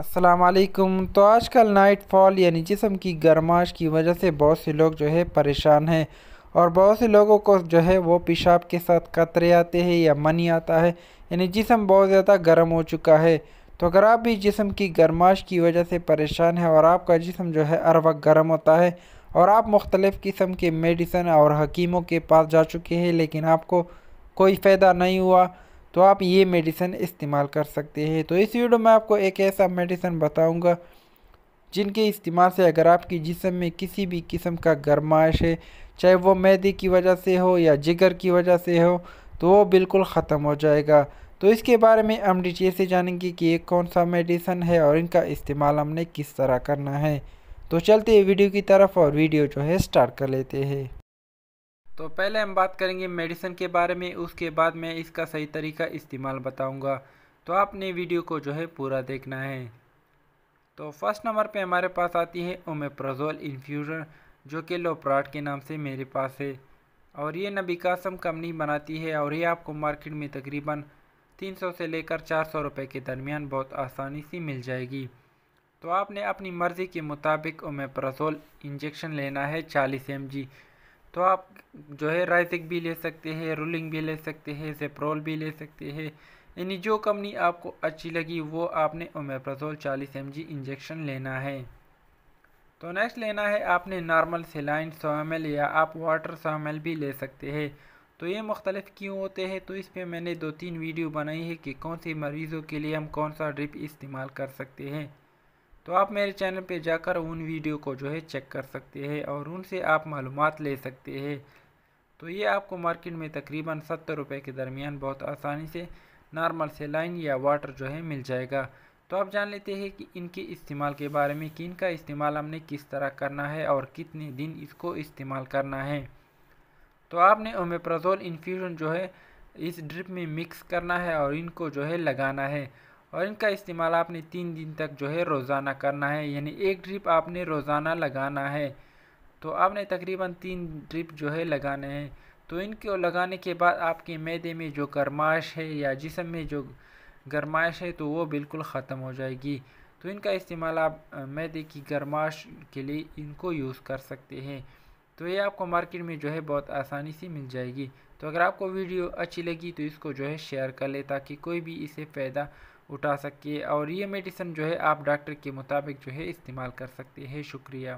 असलम तो आजकल night fall यानी जिसम की गर्माश की वजह से बहुत से लोग जो है परेशान हैं और बहुत से लोगों को जो है वो पेशाब के साथ कतरे आते हैं या मनी आता है यानी जिसम बहुत ज़्यादा गर्म हो चुका है तो अगर आप भी जिसम की गर्माश की वजह से परेशान है और आपका जिसम जो है हर वक्त गर्म होता है और आप मुख्तलिफ़ किस्म के मेडिसन और हकीमों के पास जा चुके हैं लेकिन आपको कोई फ़ायदा नहीं हुआ तो आप ये मेडिसिन इस्तेमाल कर सकते हैं तो इस वीडियो में आपको एक ऐसा मेडिसिन बताऊंगा जिनके इस्तेमाल से अगर आपकी जिसम में किसी भी किस्म का गर्माइश है चाहे वो मैदे की वजह से हो या जिगर की वजह से हो तो वो बिल्कुल ख़त्म हो जाएगा तो इसके बारे में हम डिटेल से जानेंगे कि ये कौन सा मेडिसन है और इनका इस्तेमाल हमने किस तरह करना है तो चलते हैं वीडियो की तरफ और वीडियो जो है स्टार्ट कर लेते हैं तो पहले हम बात करेंगे मेडिसिन के बारे में उसके बाद मैं इसका सही तरीका इस्तेमाल बताऊंगा तो आपने वीडियो को जो है पूरा देखना है तो फर्स्ट नंबर पे हमारे पास आती है ओमेप्रोजोल इन्फ्यूज़न जो कि लोप्राट के नाम से मेरे पास है और ये नबी कासम कंपनी बनाती है और ये आपको मार्केट में तकरीबन 300 से लेकर 400 सौ के दरमियान बहुत आसानी से मिल जाएगी तो आपने अपनी मर्ज़ी के मुताबिक ओमेप्रोजोल इंजेक्शन लेना है चालीस एम तो आप जो है राइसिक भी ले सकते हैं रोलिंग भी ले सकते हैं जेप्रोल भी ले सकते हैं यानी जो कंपनी आपको अच्छी लगी वो आपने ओमेप्रोजोल 40 एम इंजेक्शन लेना है तो नेक्स्ट लेना है आपने नॉर्मल सेलाइन सौ एम या आप वाटर सौ एम भी ले सकते हैं तो ये मुख्तलिफ क्यों होते हैं तो इस पर मैंने दो तीन वीडियो बनाई है कि कौन से मरीज़ों के लिए हम कौन सा ड्रिप इस्तेमाल कर सकते हैं तो आप मेरे चैनल पे जाकर उन वीडियो को जो है चेक कर सकते हैं और उनसे आप मालूम ले सकते हैं तो ये आपको मार्केट में तकरीबन सत्तर रुपये के दरमियान बहुत आसानी से नॉर्मल से लाइन या वाटर जो है मिल जाएगा तो आप जान लेते हैं कि इनके इस्तेमाल के बारे में कि इनका इस्तेमाल हमने किस तरह करना है और कितने दिन इसको इस्तेमाल करना है तो आपने ओमेप्राजोल इन्फ्यूज़न जो है इस ड्रिप में मिक्स करना है और इनको जो है लगाना है और इनका इस्तेमाल आपने तीन दिन तक जो है रोज़ाना करना है यानी एक ड्रिप आपने रोज़ाना लगाना है तो आपने तकरीबन तीन ड्रिप जो है लगाने हैं तो इनके लगाने के बाद आपके मैदे में जो गरमाइश है या जिसम में जो गरमाइश है तो वो बिल्कुल ख़त्म हो जाएगी तो इनका इस्तेमाल आप मैदे की गरमाइश के लिए इनको यूज़ कर सकते हैं तो ये आपको मार्केट में जो है बहुत आसानी से मिल जाएगी तो अगर आपको वीडियो अच्छी लगी तो इसको जो है शेयर कर ले ताकि कोई भी इसे फ़ायदा उठा सके और ये मेडिसन जो है आप डॉक्टर के मुताबिक जो है इस्तेमाल कर सकते हैं शुक्रिया